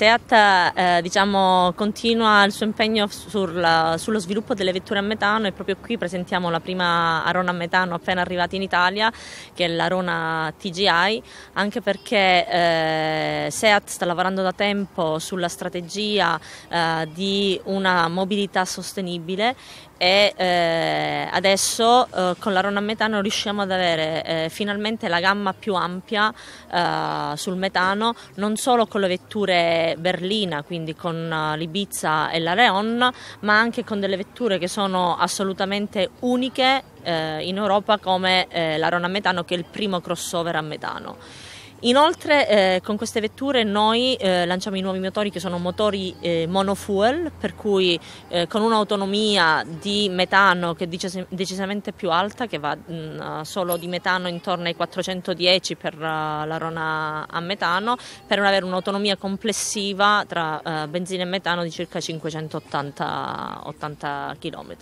SEAT eh, diciamo, continua il suo impegno sul, sullo sviluppo delle vetture a metano e proprio qui presentiamo la prima Arona a metano appena arrivata in Italia, che è l'Arona TGI, anche perché eh, SEAT sta lavorando da tempo sulla strategia eh, di una mobilità sostenibile e eh, adesso eh, con la Ronan Metano riusciamo ad avere eh, finalmente la gamma più ampia eh, sul metano, non solo con le vetture berlina, quindi con eh, l'Ibiza e la Reon, ma anche con delle vetture che sono assolutamente uniche eh, in Europa come la Ronan Metano che è il primo crossover a metano. Inoltre eh, con queste vetture noi eh, lanciamo i nuovi motori che sono motori eh, monofuel, per cui eh, con un'autonomia di metano che è decis- decisamente più alta, che va mh, mm, solo di metano intorno ai 410 per uh, la Rona a metano, per avere un'autonomia complessiva tra uh, benzina e metano di circa 580 km.